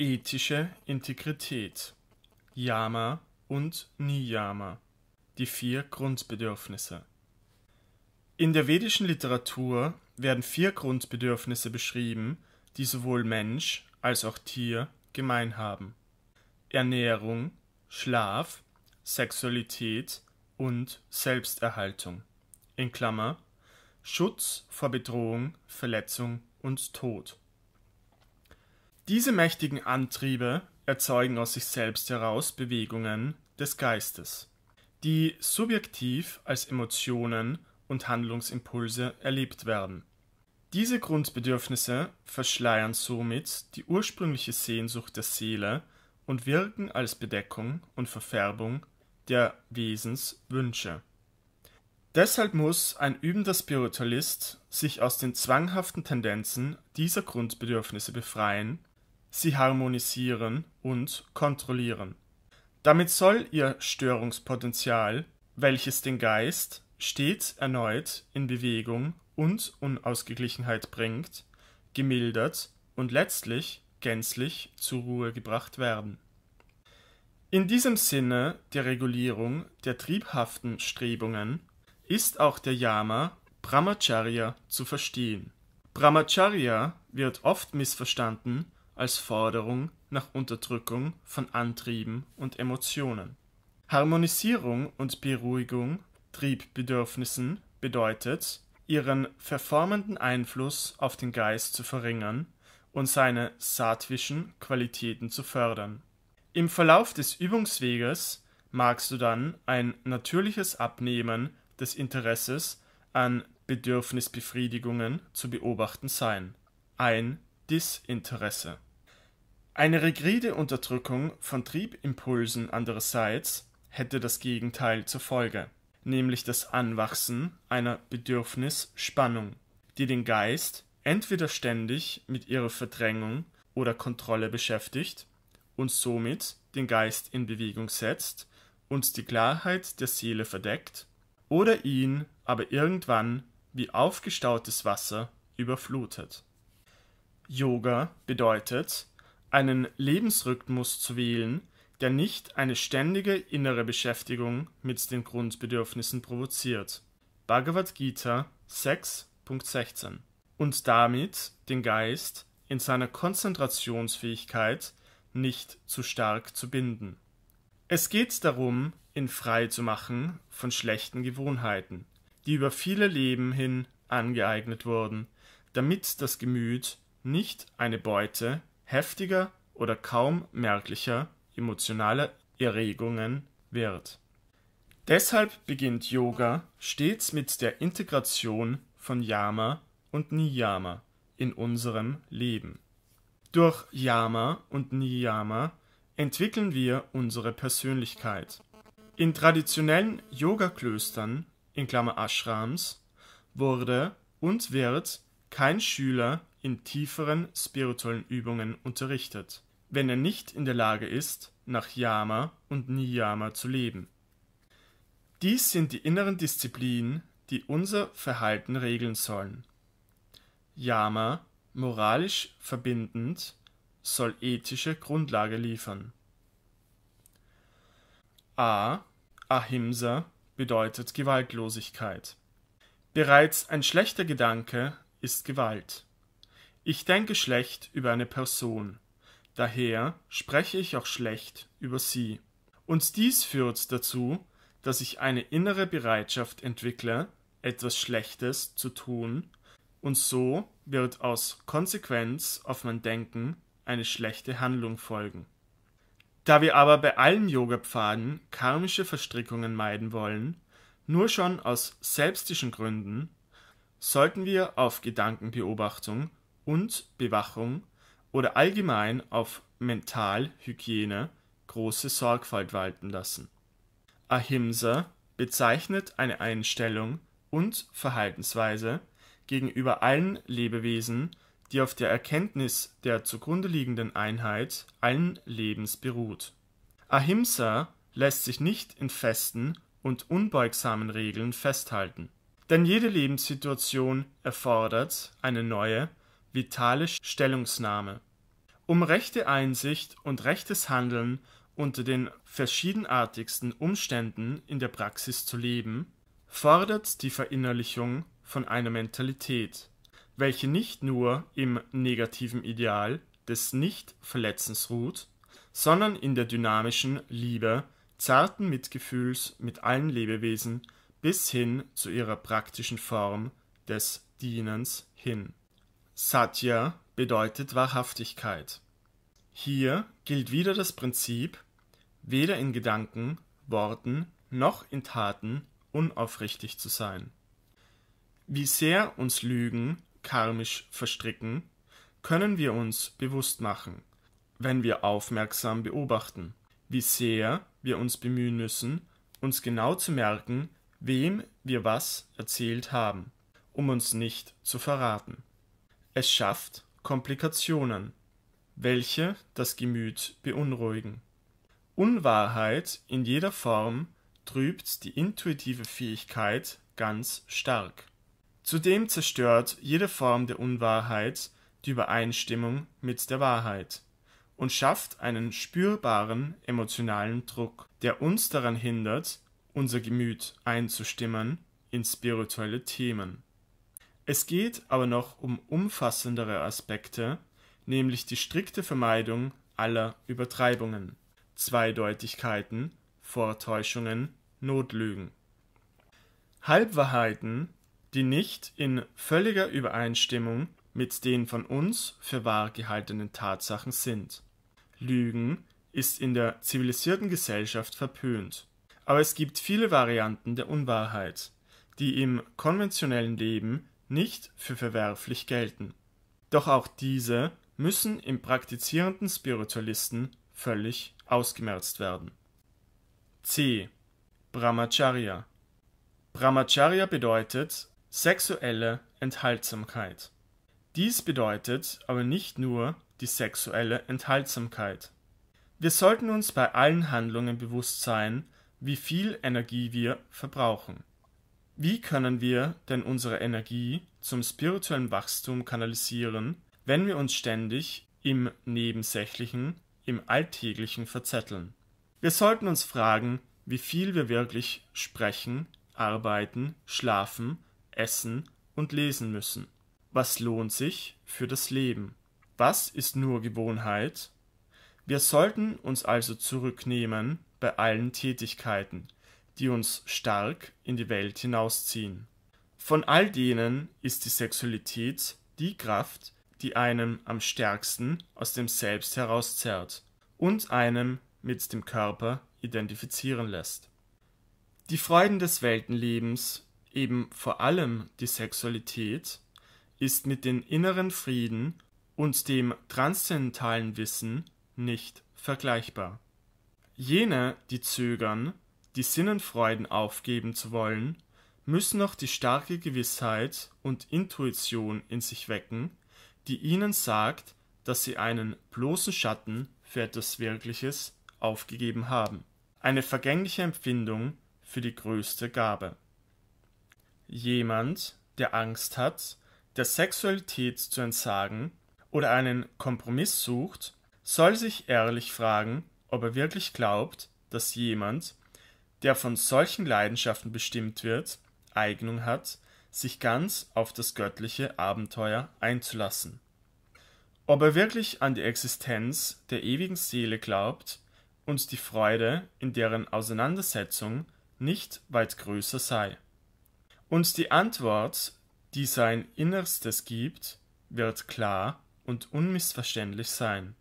Ethische Integrität, Yama und Niyama, die vier Grundbedürfnisse. In der vedischen Literatur werden vier Grundbedürfnisse beschrieben, die sowohl Mensch als auch Tier gemein haben. Ernährung, Schlaf, Sexualität und Selbsterhaltung. In Klammer Schutz vor Bedrohung, Verletzung und Tod. Diese mächtigen Antriebe erzeugen aus sich selbst heraus Bewegungen des Geistes, die subjektiv als Emotionen und Handlungsimpulse erlebt werden. Diese Grundbedürfnisse verschleiern somit die ursprüngliche Sehnsucht der Seele und wirken als Bedeckung und Verfärbung der Wesenswünsche. Deshalb muss ein übender Spiritualist sich aus den zwanghaften Tendenzen dieser Grundbedürfnisse befreien sie harmonisieren und kontrollieren. Damit soll ihr Störungspotenzial, welches den Geist stets erneut in Bewegung und Unausgeglichenheit bringt, gemildert und letztlich gänzlich zur Ruhe gebracht werden. In diesem Sinne der Regulierung der triebhaften Strebungen ist auch der Yama Brahmacharya zu verstehen. Brahmacharya wird oft missverstanden als Forderung nach Unterdrückung von Antrieben und Emotionen. Harmonisierung und Beruhigung Triebbedürfnissen bedeutet, ihren verformenden Einfluss auf den Geist zu verringern und seine sattwischen Qualitäten zu fördern. Im Verlauf des Übungsweges magst du dann ein natürliches Abnehmen des Interesses an Bedürfnisbefriedigungen zu beobachten sein, ein Disinteresse. Eine rigide Unterdrückung von Triebimpulsen andererseits hätte das Gegenteil zur Folge, nämlich das Anwachsen einer Bedürfnisspannung, die den Geist entweder ständig mit ihrer Verdrängung oder Kontrolle beschäftigt und somit den Geist in Bewegung setzt und die Klarheit der Seele verdeckt, oder ihn aber irgendwann wie aufgestautes Wasser überflutet. Yoga bedeutet, einen Lebensrhythmus zu wählen, der nicht eine ständige innere Beschäftigung mit den Grundbedürfnissen provoziert. Bhagavad Gita 6.16 und damit den Geist in seiner Konzentrationsfähigkeit nicht zu stark zu binden. Es geht darum, ihn frei zu machen von schlechten Gewohnheiten, die über viele Leben hin angeeignet wurden, damit das Gemüt nicht eine Beute heftiger oder kaum merklicher emotionaler Erregungen wird. Deshalb beginnt Yoga stets mit der Integration von Yama und Niyama in unserem Leben. Durch Yama und Niyama entwickeln wir unsere Persönlichkeit. In traditionellen Yogaklöstern in Ashrams wurde und wird kein Schüler in tieferen spirituellen Übungen unterrichtet, wenn er nicht in der Lage ist, nach Yama und Niyama zu leben. Dies sind die inneren Disziplinen, die unser Verhalten regeln sollen. Yama, moralisch verbindend, soll ethische Grundlage liefern. A. Ahimsa bedeutet Gewaltlosigkeit. Bereits ein schlechter Gedanke ist Gewalt. Ich denke schlecht über eine Person, daher spreche ich auch schlecht über sie. Und dies führt dazu, dass ich eine innere Bereitschaft entwickle, etwas Schlechtes zu tun, und so wird aus Konsequenz auf mein Denken eine schlechte Handlung folgen. Da wir aber bei allen Yoga-Pfaden karmische Verstrickungen meiden wollen, nur schon aus selbstischen Gründen, sollten wir auf Gedankenbeobachtung und Bewachung oder allgemein auf Mentalhygiene große Sorgfalt walten lassen. Ahimsa bezeichnet eine Einstellung und Verhaltensweise gegenüber allen Lebewesen, die auf der Erkenntnis der zugrunde liegenden Einheit allen Lebens beruht. Ahimsa lässt sich nicht in festen und unbeugsamen Regeln festhalten, denn jede Lebenssituation erfordert eine neue vitale Stellungnahme. Um rechte Einsicht und rechtes Handeln unter den verschiedenartigsten Umständen in der Praxis zu leben, fordert die Verinnerlichung von einer Mentalität, welche nicht nur im negativen Ideal des Nichtverletzens ruht, sondern in der dynamischen Liebe zarten Mitgefühls mit allen Lebewesen bis hin zu ihrer praktischen Form des Dienens hin Satya bedeutet Wahrhaftigkeit. Hier gilt wieder das Prinzip, weder in Gedanken, Worten noch in Taten unaufrichtig zu sein. Wie sehr uns Lügen karmisch verstricken, können wir uns bewusst machen, wenn wir aufmerksam beobachten, wie sehr wir uns bemühen müssen, uns genau zu merken, wem wir was erzählt haben, um uns nicht zu verraten. Es schafft Komplikationen, welche das Gemüt beunruhigen. Unwahrheit in jeder Form trübt die intuitive Fähigkeit ganz stark. Zudem zerstört jede Form der Unwahrheit die Übereinstimmung mit der Wahrheit und schafft einen spürbaren emotionalen Druck, der uns daran hindert, unser Gemüt einzustimmen in spirituelle Themen. Es geht aber noch um umfassendere Aspekte, nämlich die strikte Vermeidung aller Übertreibungen, Zweideutigkeiten, Vortäuschungen, Notlügen. Halbwahrheiten, die nicht in völliger Übereinstimmung mit den von uns für wahr gehaltenen Tatsachen sind. Lügen ist in der zivilisierten Gesellschaft verpönt. Aber es gibt viele Varianten der Unwahrheit, die im konventionellen Leben nicht für verwerflich gelten. Doch auch diese müssen im praktizierenden Spiritualisten völlig ausgemerzt werden. C. Brahmacharya Brahmacharya bedeutet sexuelle Enthaltsamkeit. Dies bedeutet aber nicht nur die sexuelle Enthaltsamkeit. Wir sollten uns bei allen Handlungen bewusst sein, wie viel Energie wir verbrauchen. Wie können wir denn unsere Energie zum spirituellen Wachstum kanalisieren, wenn wir uns ständig im Nebensächlichen, im Alltäglichen verzetteln? Wir sollten uns fragen, wie viel wir wirklich sprechen, arbeiten, schlafen, essen und lesen müssen. Was lohnt sich für das Leben? Was ist nur Gewohnheit? Wir sollten uns also zurücknehmen bei allen Tätigkeiten, die uns stark in die Welt hinausziehen. Von all denen ist die Sexualität die Kraft, die einem am stärksten aus dem Selbst herauszerrt und einem mit dem Körper identifizieren lässt. Die Freuden des Weltenlebens, eben vor allem die Sexualität, ist mit dem inneren Frieden und dem transzendentalen Wissen nicht vergleichbar. Jene, die zögern, die Sinnenfreuden aufgeben zu wollen, müssen noch die starke Gewissheit und Intuition in sich wecken, die ihnen sagt, dass sie einen bloßen Schatten für etwas Wirkliches aufgegeben haben. Eine vergängliche Empfindung für die größte Gabe. Jemand, der Angst hat, der Sexualität zu entsagen oder einen Kompromiss sucht, soll sich ehrlich fragen, ob er wirklich glaubt, dass jemand der von solchen Leidenschaften bestimmt wird, Eignung hat, sich ganz auf das göttliche Abenteuer einzulassen. Ob er wirklich an die Existenz der ewigen Seele glaubt und die Freude in deren Auseinandersetzung nicht weit größer sei. Und die Antwort, die sein Innerstes gibt, wird klar und unmissverständlich sein.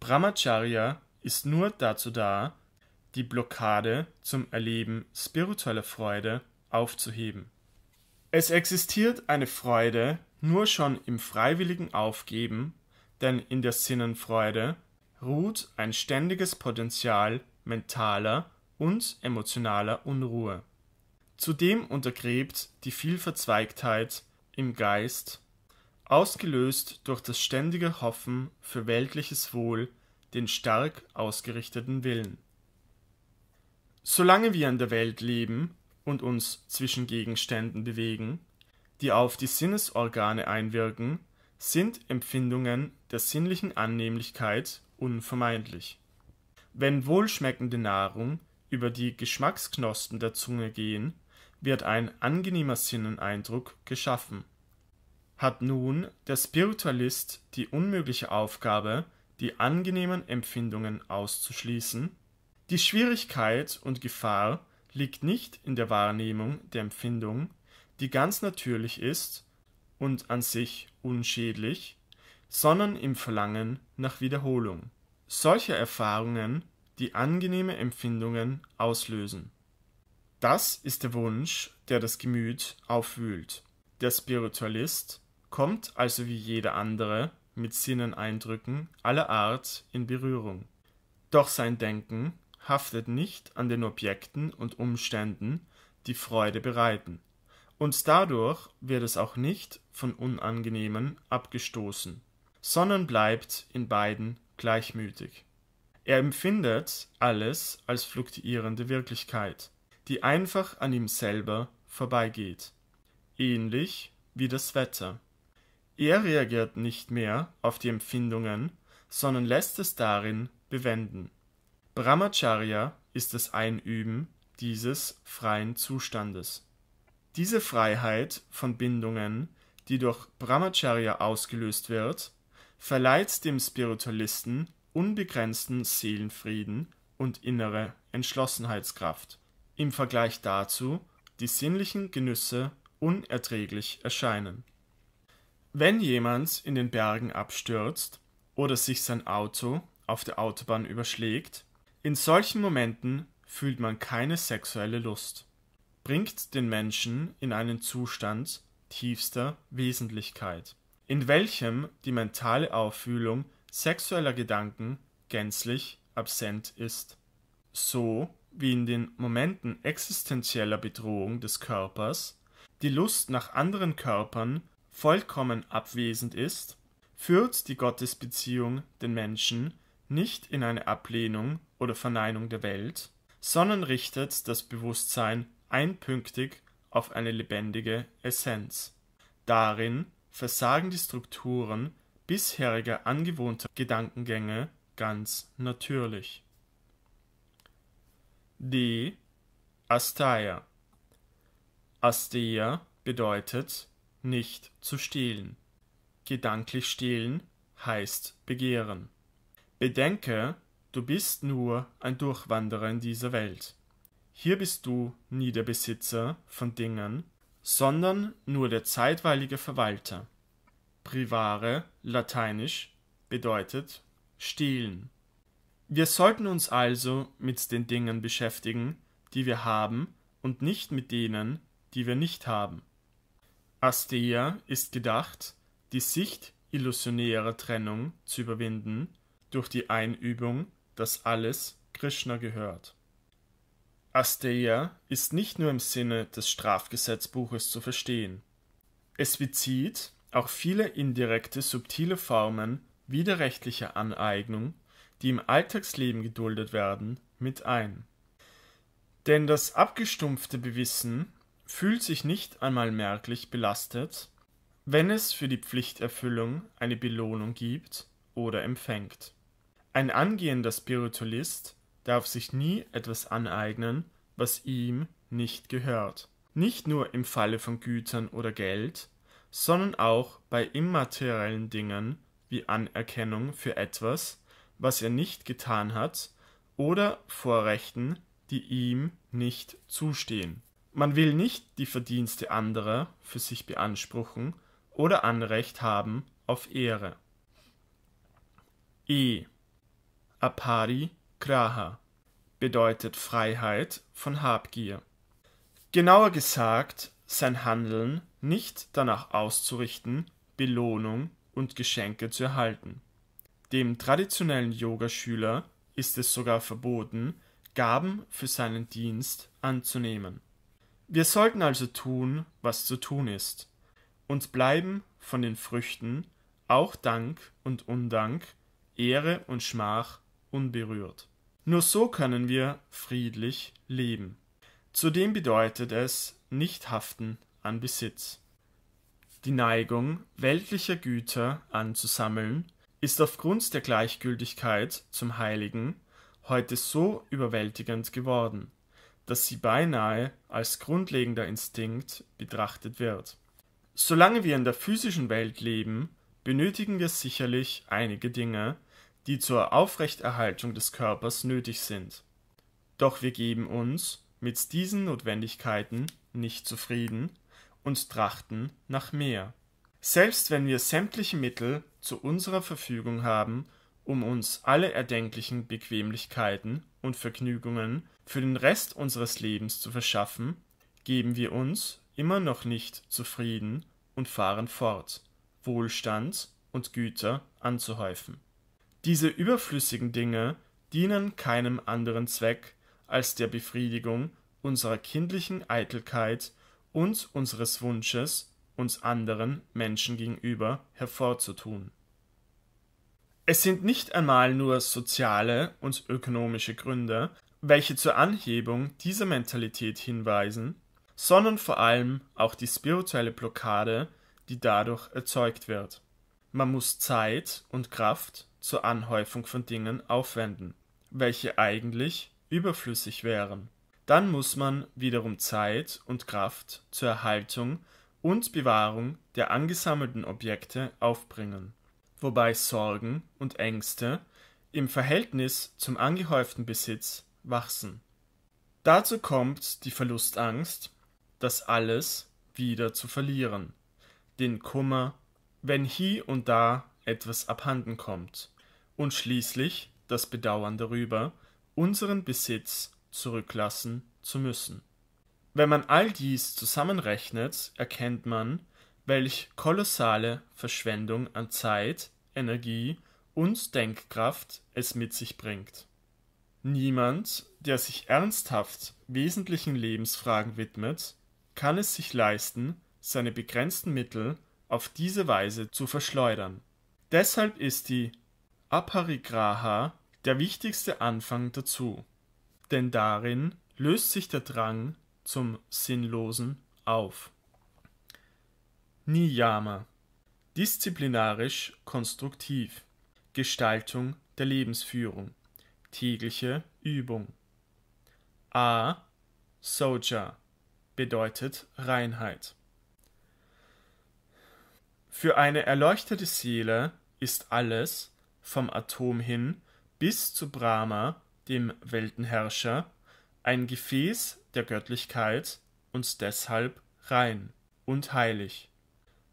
Brahmacharya ist nur dazu da, die Blockade zum Erleben spiritueller Freude aufzuheben. Es existiert eine Freude nur schon im freiwilligen Aufgeben, denn in der Sinnenfreude ruht ein ständiges Potenzial mentaler und emotionaler Unruhe. Zudem untergräbt die Vielverzweigtheit im Geist, ausgelöst durch das ständige Hoffen für weltliches Wohl, den stark ausgerichteten Willen. Solange wir in der Welt leben und uns zwischen Gegenständen bewegen, die auf die Sinnesorgane einwirken, sind Empfindungen der sinnlichen Annehmlichkeit unvermeidlich. Wenn wohlschmeckende Nahrung über die Geschmacksknospen der Zunge gehen, wird ein angenehmer Sinneneindruck geschaffen. Hat nun der Spiritualist die unmögliche Aufgabe, die angenehmen Empfindungen auszuschließen? Die Schwierigkeit und Gefahr liegt nicht in der Wahrnehmung der Empfindung, die ganz natürlich ist und an sich unschädlich, sondern im Verlangen nach Wiederholung Solche Erfahrungen, die angenehme Empfindungen auslösen. Das ist der Wunsch, der das Gemüt aufwühlt. Der Spiritualist kommt also wie jeder andere mit Sinneneindrücken aller Art in Berührung. Doch sein Denken haftet nicht an den Objekten und Umständen, die Freude bereiten, und dadurch wird es auch nicht von Unangenehmen abgestoßen, sondern bleibt in beiden gleichmütig. Er empfindet alles als fluktuierende Wirklichkeit, die einfach an ihm selber vorbeigeht, ähnlich wie das Wetter. Er reagiert nicht mehr auf die Empfindungen, sondern lässt es darin bewenden. Brahmacharya ist das Einüben dieses freien Zustandes. Diese Freiheit von Bindungen, die durch Brahmacharya ausgelöst wird, verleiht dem Spiritualisten unbegrenzten Seelenfrieden und innere Entschlossenheitskraft, im Vergleich dazu die sinnlichen Genüsse unerträglich erscheinen. Wenn jemand in den Bergen abstürzt oder sich sein Auto auf der Autobahn überschlägt, in solchen Momenten fühlt man keine sexuelle Lust, bringt den Menschen in einen Zustand tiefster Wesentlichkeit, in welchem die mentale Auffühlung sexueller Gedanken gänzlich absent ist. So wie in den Momenten existenzieller Bedrohung des Körpers die Lust nach anderen Körpern vollkommen abwesend ist, führt die Gottesbeziehung den Menschen nicht in eine Ablehnung oder Verneinung der Welt, sondern richtet das Bewusstsein einpünktig auf eine lebendige Essenz. Darin versagen die Strukturen bisheriger angewohnter Gedankengänge ganz natürlich. D. Asteia. Asteia bedeutet nicht zu stehlen. Gedanklich stehlen heißt begehren. Bedenke, du bist nur ein Durchwanderer in dieser Welt. Hier bist du nie der Besitzer von Dingen, sondern nur der zeitweilige Verwalter. Privare, lateinisch, bedeutet stehlen. Wir sollten uns also mit den Dingen beschäftigen, die wir haben, und nicht mit denen, die wir nicht haben. Astea ist gedacht, die Sicht illusionärer Trennung zu überwinden durch die Einübung, dass alles Krishna gehört. Asteya ist nicht nur im Sinne des Strafgesetzbuches zu verstehen. Es bezieht auch viele indirekte, subtile Formen widerrechtlicher Aneignung, die im Alltagsleben geduldet werden, mit ein. Denn das abgestumpfte Bewissen fühlt sich nicht einmal merklich belastet, wenn es für die Pflichterfüllung eine Belohnung gibt oder empfängt. Ein angehender Spiritualist darf sich nie etwas aneignen, was ihm nicht gehört. Nicht nur im Falle von Gütern oder Geld, sondern auch bei immateriellen Dingen wie Anerkennung für etwas, was er nicht getan hat, oder Vorrechten, die ihm nicht zustehen. Man will nicht die Verdienste anderer für sich beanspruchen oder Anrecht haben auf Ehre. E. Apari Graha bedeutet Freiheit von Habgier. Genauer gesagt, sein Handeln nicht danach auszurichten, Belohnung und Geschenke zu erhalten. Dem traditionellen Yogaschüler ist es sogar verboten, Gaben für seinen Dienst anzunehmen. Wir sollten also tun, was zu tun ist, und bleiben von den Früchten, auch Dank und Undank, Ehre und Schmach, unberührt. Nur so können wir friedlich leben. Zudem bedeutet es nicht haften an Besitz. Die Neigung, weltlicher Güter anzusammeln, ist aufgrund der Gleichgültigkeit zum Heiligen heute so überwältigend geworden, dass sie beinahe als grundlegender Instinkt betrachtet wird. Solange wir in der physischen Welt leben, benötigen wir sicherlich einige Dinge, die zur Aufrechterhaltung des Körpers nötig sind. Doch wir geben uns mit diesen Notwendigkeiten nicht zufrieden und trachten nach mehr. Selbst wenn wir sämtliche Mittel zu unserer Verfügung haben, um uns alle erdenklichen Bequemlichkeiten und Vergnügungen für den Rest unseres Lebens zu verschaffen, geben wir uns immer noch nicht zufrieden und fahren fort, Wohlstand und Güter anzuhäufen. Diese überflüssigen Dinge dienen keinem anderen Zweck als der Befriedigung unserer kindlichen Eitelkeit und unseres Wunsches, uns anderen Menschen gegenüber hervorzutun. Es sind nicht einmal nur soziale und ökonomische Gründe, welche zur Anhebung dieser Mentalität hinweisen, sondern vor allem auch die spirituelle Blockade, die dadurch erzeugt wird. Man muss Zeit und Kraft zur Anhäufung von Dingen aufwenden, welche eigentlich überflüssig wären. Dann muss man wiederum Zeit und Kraft zur Erhaltung und Bewahrung der angesammelten Objekte aufbringen, wobei Sorgen und Ängste im Verhältnis zum angehäuften Besitz wachsen. Dazu kommt die Verlustangst, das alles wieder zu verlieren, den Kummer, wenn hie und da etwas abhanden kommt, und schließlich das Bedauern darüber, unseren Besitz zurücklassen zu müssen. Wenn man all dies zusammenrechnet, erkennt man, welch kolossale Verschwendung an Zeit, Energie und Denkkraft es mit sich bringt. Niemand, der sich ernsthaft wesentlichen Lebensfragen widmet, kann es sich leisten, seine begrenzten Mittel auf diese Weise zu verschleudern. Deshalb ist die Aparigraha der wichtigste Anfang dazu, denn darin löst sich der Drang zum Sinnlosen auf. Niyama Disziplinarisch konstruktiv Gestaltung der Lebensführung tägliche Übung A Soja bedeutet Reinheit. Für eine erleuchtete Seele ist alles, vom Atom hin bis zu Brahma, dem Weltenherrscher, ein Gefäß der Göttlichkeit und deshalb rein und heilig.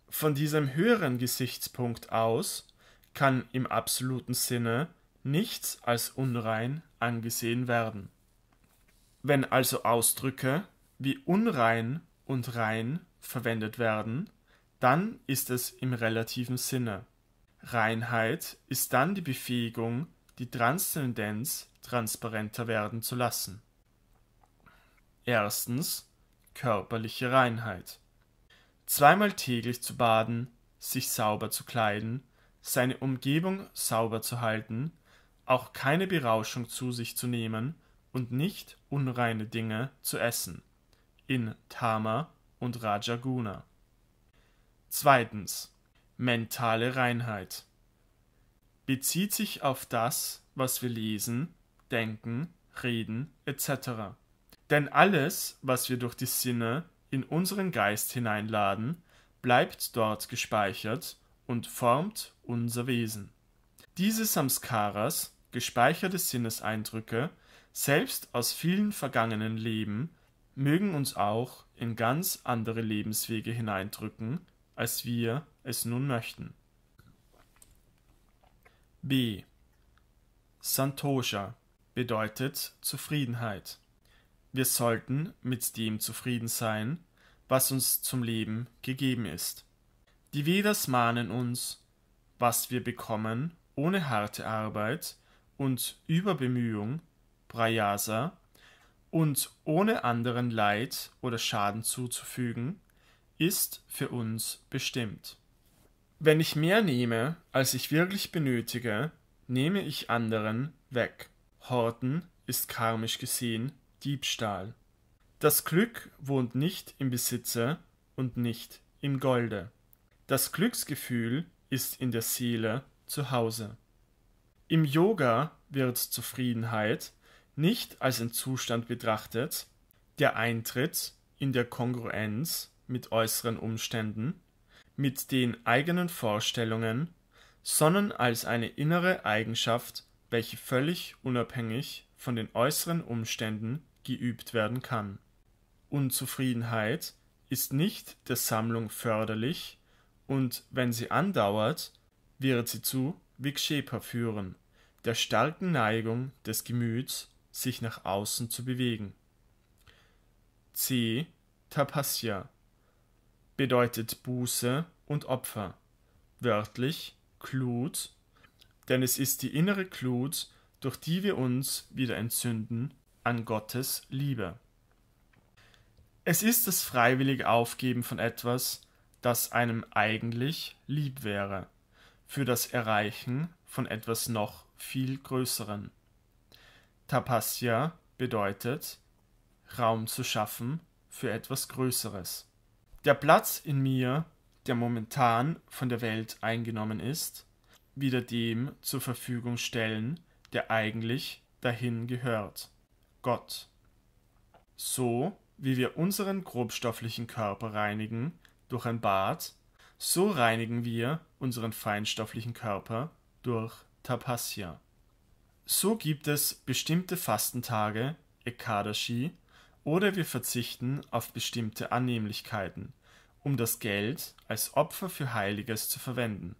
Von diesem höheren Gesichtspunkt aus kann im absoluten Sinne nichts als unrein angesehen werden. Wenn also Ausdrücke wie unrein und rein verwendet werden, dann ist es im relativen Sinne. Reinheit ist dann die Befähigung, die Transzendenz transparenter werden zu lassen. Erstens körperliche Reinheit. Zweimal täglich zu baden, sich sauber zu kleiden, seine Umgebung sauber zu halten, auch keine Berauschung zu sich zu nehmen und nicht unreine Dinge zu essen. In Tama und Rajaguna. Zweitens mentale Reinheit bezieht sich auf das, was wir lesen, denken, reden etc. Denn alles, was wir durch die Sinne in unseren Geist hineinladen, bleibt dort gespeichert und formt unser Wesen. Diese Samskaras, gespeicherte Sinneseindrücke, selbst aus vielen vergangenen Leben, mögen uns auch in ganz andere Lebenswege hineindrücken, als wir es nun möchten. B. Santosha bedeutet Zufriedenheit. Wir sollten mit dem zufrieden sein, was uns zum Leben gegeben ist. Die Vedas mahnen uns, was wir bekommen, ohne harte Arbeit und Überbemühung, Prayasa, und ohne anderen Leid oder Schaden zuzufügen, ist für uns bestimmt. Wenn ich mehr nehme, als ich wirklich benötige, nehme ich anderen weg. Horten ist karmisch gesehen Diebstahl. Das Glück wohnt nicht im Besitze und nicht im Golde. Das Glücksgefühl ist in der Seele zu Hause. Im Yoga wird Zufriedenheit nicht als ein Zustand betrachtet, der eintritt in der Kongruenz mit äußeren Umständen, mit den eigenen Vorstellungen, sondern als eine innere Eigenschaft, welche völlig unabhängig von den äußeren Umständen geübt werden kann. Unzufriedenheit ist nicht der Sammlung förderlich und wenn sie andauert, wird sie zu Vikshepha führen, der starken Neigung des Gemüts, sich nach außen zu bewegen. C. Tapasya bedeutet Buße und Opfer, wörtlich Glut, denn es ist die innere Glut, durch die wir uns wieder entzünden an Gottes Liebe. Es ist das freiwillige Aufgeben von etwas, das einem eigentlich lieb wäre, für das Erreichen von etwas noch viel Größeren. Tapasya bedeutet, Raum zu schaffen für etwas Größeres der Platz in mir, der momentan von der Welt eingenommen ist, wieder dem zur Verfügung stellen, der eigentlich dahin gehört, Gott. So wie wir unseren grobstofflichen Körper reinigen durch ein Bad, so reinigen wir unseren feinstofflichen Körper durch Tapasya. So gibt es bestimmte Fastentage, Ekadashi, oder wir verzichten auf bestimmte Annehmlichkeiten, um das Geld als Opfer für Heiliges zu verwenden.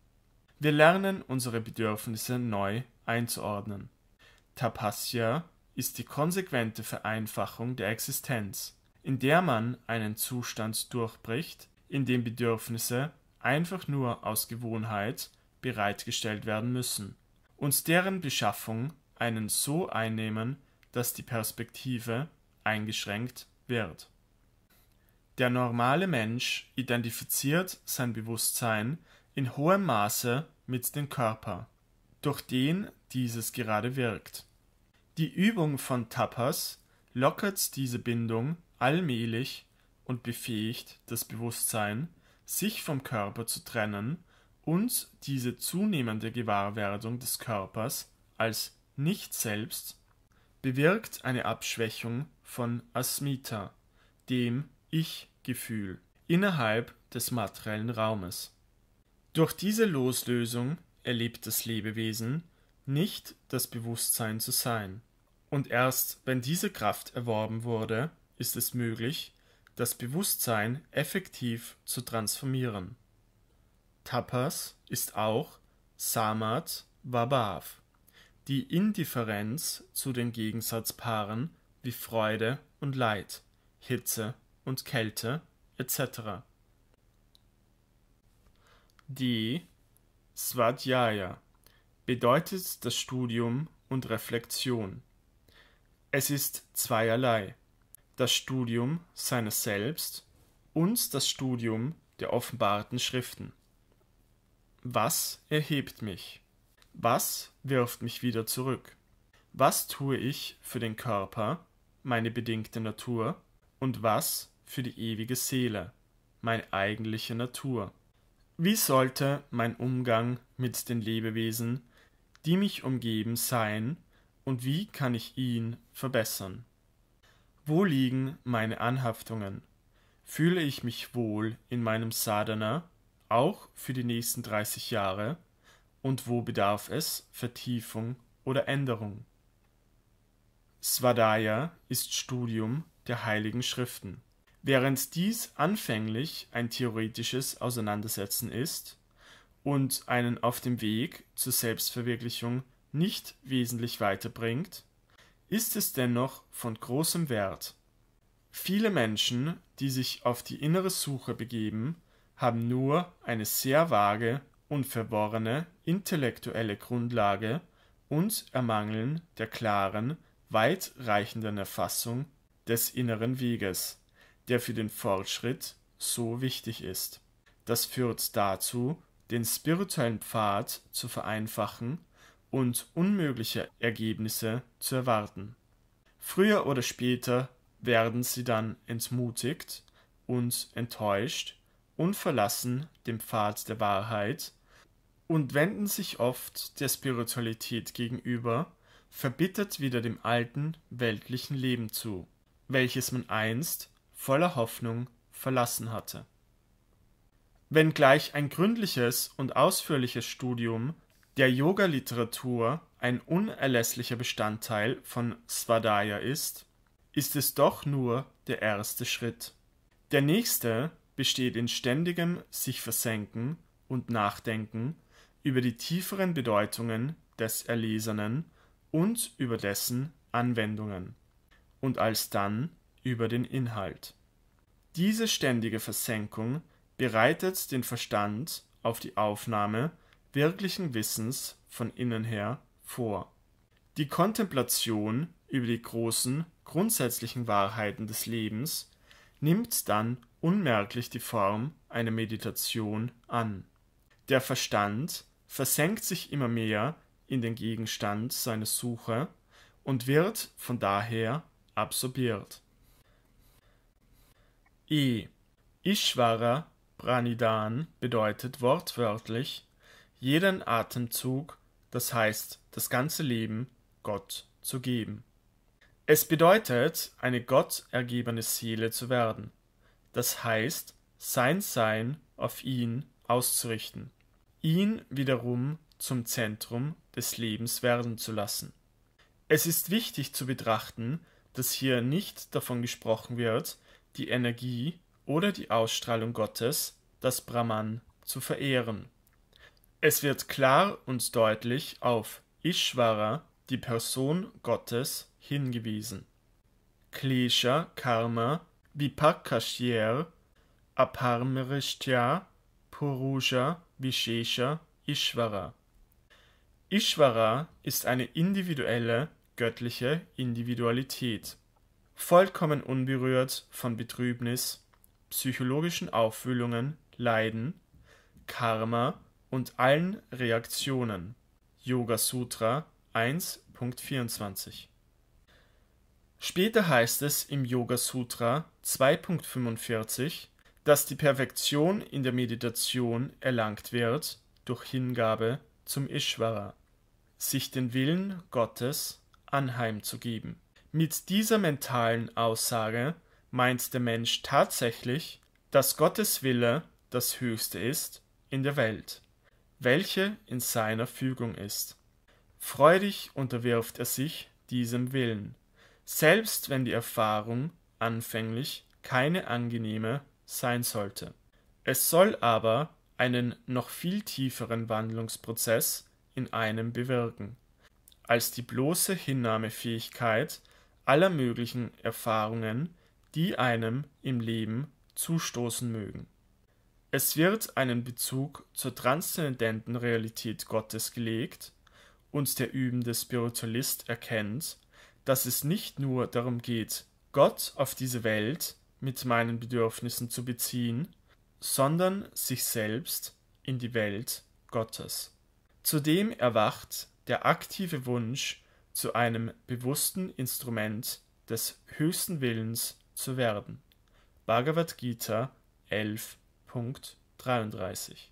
Wir lernen, unsere Bedürfnisse neu einzuordnen. Tapasya ist die konsequente Vereinfachung der Existenz, in der man einen Zustand durchbricht, in dem Bedürfnisse einfach nur aus Gewohnheit bereitgestellt werden müssen und deren Beschaffung einen so einnehmen, dass die Perspektive eingeschränkt wird. Der normale Mensch identifiziert sein Bewusstsein in hohem Maße mit dem Körper, durch den dieses gerade wirkt. Die Übung von Tapas lockert diese Bindung allmählich und befähigt das Bewusstsein, sich vom Körper zu trennen und diese zunehmende Gewahrwerdung des Körpers als Nicht-Selbst bewirkt eine Abschwächung von Asmita, dem Ich-Gefühl, innerhalb des materiellen Raumes. Durch diese Loslösung erlebt das Lebewesen nicht das Bewusstsein zu sein. Und erst wenn diese Kraft erworben wurde, ist es möglich, das Bewusstsein effektiv zu transformieren. Tapas ist auch Samat Vabhav die Indifferenz zu den Gegensatzpaaren wie Freude und Leid, Hitze und Kälte etc. Die Svadhyaya bedeutet das Studium und Reflexion. Es ist zweierlei, das Studium seines Selbst und das Studium der offenbarten Schriften. Was erhebt mich? Was wirft mich wieder zurück? Was tue ich für den Körper, meine bedingte Natur, und was für die ewige Seele, meine eigentliche Natur? Wie sollte mein Umgang mit den Lebewesen, die mich umgeben, sein, und wie kann ich ihn verbessern? Wo liegen meine Anhaftungen? Fühle ich mich wohl in meinem Sadhana, auch für die nächsten 30 Jahre? und wo bedarf es Vertiefung oder Änderung. Svadaya ist Studium der Heiligen Schriften. Während dies anfänglich ein theoretisches Auseinandersetzen ist und einen auf dem Weg zur Selbstverwirklichung nicht wesentlich weiterbringt, ist es dennoch von großem Wert. Viele Menschen, die sich auf die innere Suche begeben, haben nur eine sehr vage und verworrene intellektuelle Grundlage und Ermangeln der klaren, weitreichenden Erfassung des inneren Weges, der für den Fortschritt so wichtig ist. Das führt dazu, den spirituellen Pfad zu vereinfachen und unmögliche Ergebnisse zu erwarten. Früher oder später werden sie dann entmutigt und enttäuscht und verlassen den Pfad der Wahrheit und wenden sich oft der Spiritualität gegenüber, verbittert wieder dem alten, weltlichen Leben zu, welches man einst voller Hoffnung verlassen hatte. Wenngleich ein gründliches und ausführliches Studium der Yoga-Literatur ein unerlässlicher Bestandteil von Svadaya ist, ist es doch nur der erste Schritt. Der nächste besteht in ständigem sich versenken und nachdenken über die tieferen Bedeutungen des Erlesenen und über dessen Anwendungen und alsdann über den Inhalt. Diese ständige Versenkung bereitet den Verstand auf die Aufnahme wirklichen Wissens von innen her vor. Die Kontemplation über die großen grundsätzlichen Wahrheiten des Lebens nimmt dann unmerklich die Form einer Meditation an. Der Verstand versenkt sich immer mehr in den Gegenstand seiner Suche und wird von daher absorbiert. E. Ishvara Pranidan bedeutet wortwörtlich jeden Atemzug, das heißt das ganze Leben Gott zu geben. Es bedeutet, eine gottergebene Seele zu werden, das heißt sein Sein auf ihn auszurichten ihn wiederum zum Zentrum des Lebens werden zu lassen. Es ist wichtig zu betrachten, dass hier nicht davon gesprochen wird, die Energie oder die Ausstrahlung Gottes, das Brahman, zu verehren. Es wird klar und deutlich auf Ishvara, die Person Gottes, hingewiesen. Klesha, Karma, Vipakashyer, Aparmrishtya Purusha, Vishesha, Ishvara. Ishvara ist eine individuelle, göttliche Individualität, vollkommen unberührt von Betrübnis, psychologischen Aufwühlungen, Leiden, Karma und allen Reaktionen. Yoga Sutra 1.24 Später heißt es im Yoga Sutra 2.45 dass die Perfektion in der Meditation erlangt wird durch Hingabe zum Ishvara, sich den Willen Gottes anheimzugeben. Mit dieser mentalen Aussage meint der Mensch tatsächlich, dass Gottes Wille das Höchste ist in der Welt, welche in seiner Fügung ist. Freudig unterwirft er sich diesem Willen, selbst wenn die Erfahrung anfänglich keine angenehme sein sollte. Es soll aber einen noch viel tieferen Wandlungsprozess in einem bewirken, als die bloße Hinnahmefähigkeit aller möglichen Erfahrungen, die einem im Leben zustoßen mögen. Es wird einen Bezug zur transzendenten Realität Gottes gelegt, und der übende Spiritualist erkennt, dass es nicht nur darum geht, Gott auf diese Welt mit meinen Bedürfnissen zu beziehen, sondern sich selbst in die Welt Gottes. Zudem erwacht der aktive Wunsch, zu einem bewussten Instrument des höchsten Willens zu werden. Bhagavad Gita 11.33